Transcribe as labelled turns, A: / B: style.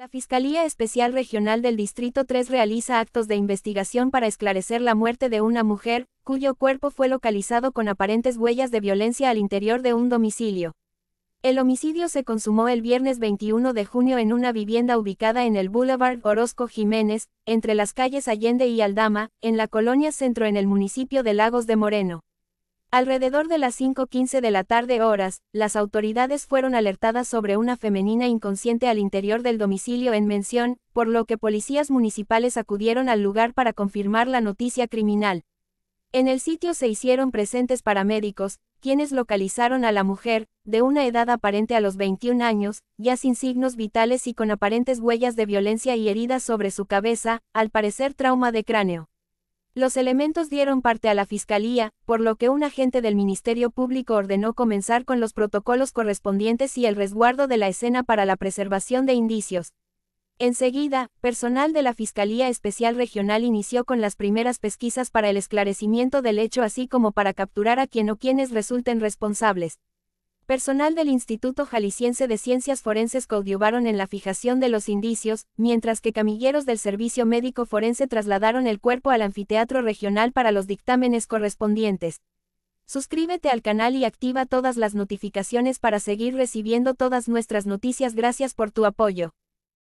A: La Fiscalía Especial Regional del Distrito 3 realiza actos de investigación para esclarecer la muerte de una mujer, cuyo cuerpo fue localizado con aparentes huellas de violencia al interior de un domicilio. El homicidio se consumó el viernes 21 de junio en una vivienda ubicada en el Boulevard Orozco Jiménez, entre las calles Allende y Aldama, en la colonia Centro en el municipio de Lagos de Moreno. Alrededor de las 5.15 de la tarde horas, las autoridades fueron alertadas sobre una femenina inconsciente al interior del domicilio en mención, por lo que policías municipales acudieron al lugar para confirmar la noticia criminal. En el sitio se hicieron presentes paramédicos, quienes localizaron a la mujer, de una edad aparente a los 21 años, ya sin signos vitales y con aparentes huellas de violencia y heridas sobre su cabeza, al parecer trauma de cráneo. Los elementos dieron parte a la Fiscalía, por lo que un agente del Ministerio Público ordenó comenzar con los protocolos correspondientes y el resguardo de la escena para la preservación de indicios. Enseguida, personal de la Fiscalía Especial Regional inició con las primeras pesquisas para el esclarecimiento del hecho así como para capturar a quien o quienes resulten responsables. Personal del Instituto Jalisciense de Ciencias Forenses coadyuvaron en la fijación de los indicios, mientras que camilleros del Servicio Médico Forense trasladaron el cuerpo al anfiteatro regional para los dictámenes correspondientes. Suscríbete al canal y activa todas las notificaciones para seguir recibiendo todas nuestras noticias. Gracias por tu apoyo.